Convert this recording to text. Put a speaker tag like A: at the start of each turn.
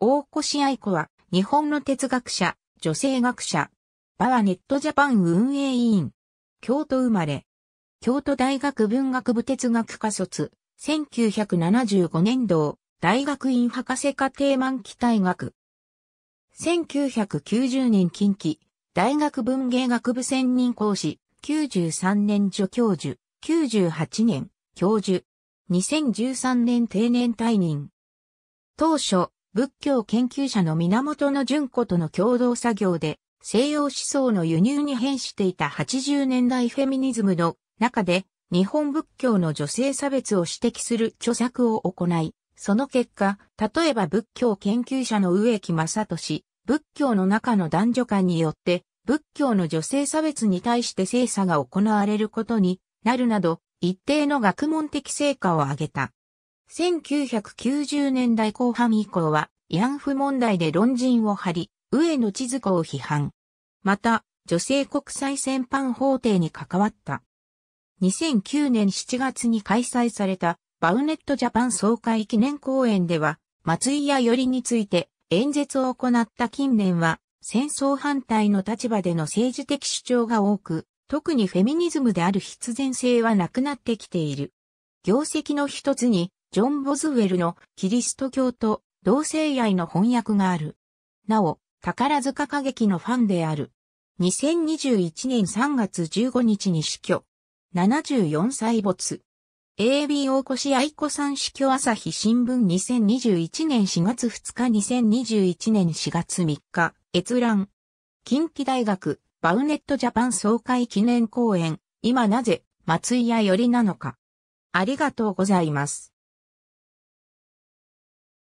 A: 大
B: 越愛子は、日本の哲学者、女性学者、バワネットジャパン運営委員、京都生まれ、京都大学文学部哲学科卒、1975年度、大学院博士課程満期大学。1990年近畿、大学文芸学部専任講師、93年助教授、98年、教授。2013年定年退任。当初、仏教研究者の源の純子との共同作業で、西洋思想の輸入に変していた80年代フェミニズムの中で、日本仏教の女性差別を指摘する著作を行い、その結果、例えば仏教研究者の植木正俊、仏教の中の男女間によって、仏教の女性差別に対して精査が行われることになるなど、一定の学問的成果を挙げた。1990年代後半以降は、慰安婦問題で論陣を張り、上野千鶴子を批判。また、女性国際戦犯法廷に関わった。2009年7月に開催されたバウネットジャパン総会記念公演では、松井やよりについて演説を行った近年は、戦争反対の立場での政治的主張が多く、特にフェミニズムである必然性はなくなってきている。業績の一つに、ジョン・ボズウェルのキリスト教と同性愛の翻訳がある。なお、宝塚歌劇のファンである。2021年3月15日に死去。74歳没。AB 大越愛子さん死去朝日新聞2021年4月2日2021年4月3日、閲覧。近畿大学、バウネットジャパン総会記念公演、今なぜ、松井やよりなのか。ありがと
A: うございます。